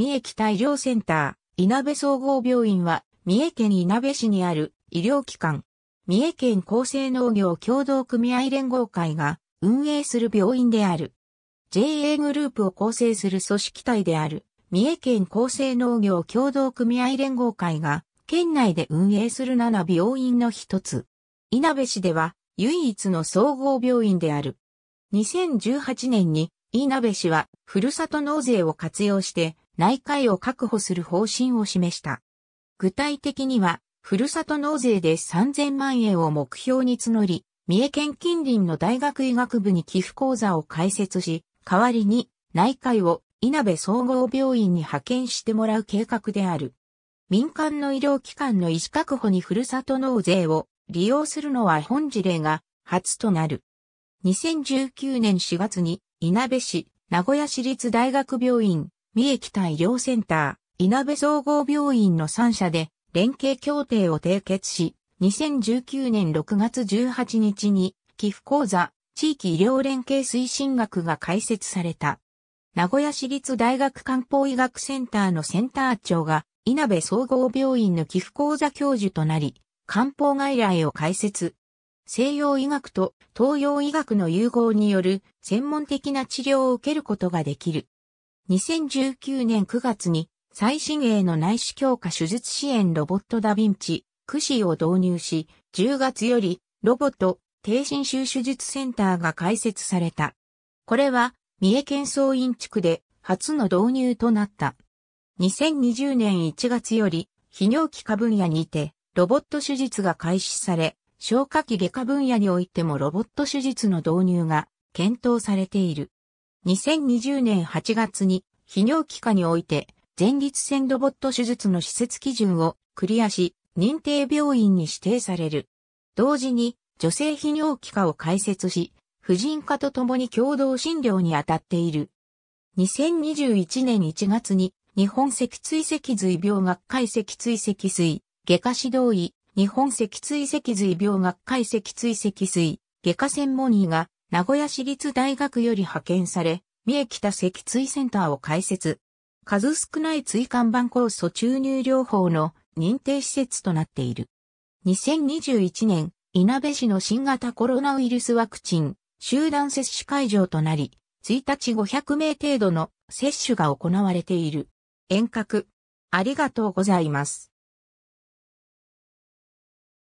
三重期医療センター、稲部総合病院は、三重県稲部市にある医療機関、三重県厚生農業協同組合連合会が運営する病院である。JA グループを構成する組織体である、三重県厚生農業協同組合連合会が、県内で運営する7病院の一つ。稲部市では、唯一の総合病院である。2018年に、稲部市は、ふるさと納税を活用して、内海を確保する方針を示した。具体的には、ふるさと納税で3000万円を目標に募り、三重県近隣の大学医学部に寄付講座を開設し、代わりに内海を稲部総合病院に派遣してもらう計画である。民間の医療機関の医師確保にふるさと納税を利用するのは本事例が初となる。2019年4月に稲部市名古屋市立大学病院三重北医療センター、稲部総合病院の3社で連携協定を締結し、2019年6月18日に寄付講座地域医療連携推進学が開設された。名古屋市立大学漢方医学センターのセンター長が稲部総合病院の寄付講座教授となり、漢方外来を開設。西洋医学と東洋医学の融合による専門的な治療を受けることができる。2019年9月に最新鋭の内視鏡化手術支援ロボットダヴィンチ、クシーを導入し、10月よりロボット低侵襲手術センターが開設された。これは三重県総院地区で初の導入となった。2020年1月より泌尿器科分野にてロボット手術が開始され、消化器外科分野においてもロボット手術の導入が検討されている。2020年8月に泌尿器科において前立腺ロボット手術の施設基準をクリアし認定病院に指定される。同時に女性泌尿器科を開設し、婦人科と共に共同診療に当たっている。2021年1月に日本脊椎脊髄病学会脊椎脊髄外科指導医日本脊椎脊髄病学会脊椎脊髄外科専門医が名古屋市立大学より派遣され、三重北脊椎センターを開設。数少ない椎間板酵素注入療法の認定施設となっている。2021年、稲部市の新型コロナウイルスワクチン集団接種会場となり、1日500名程度の接種が行われている。遠隔。ありがとうございます。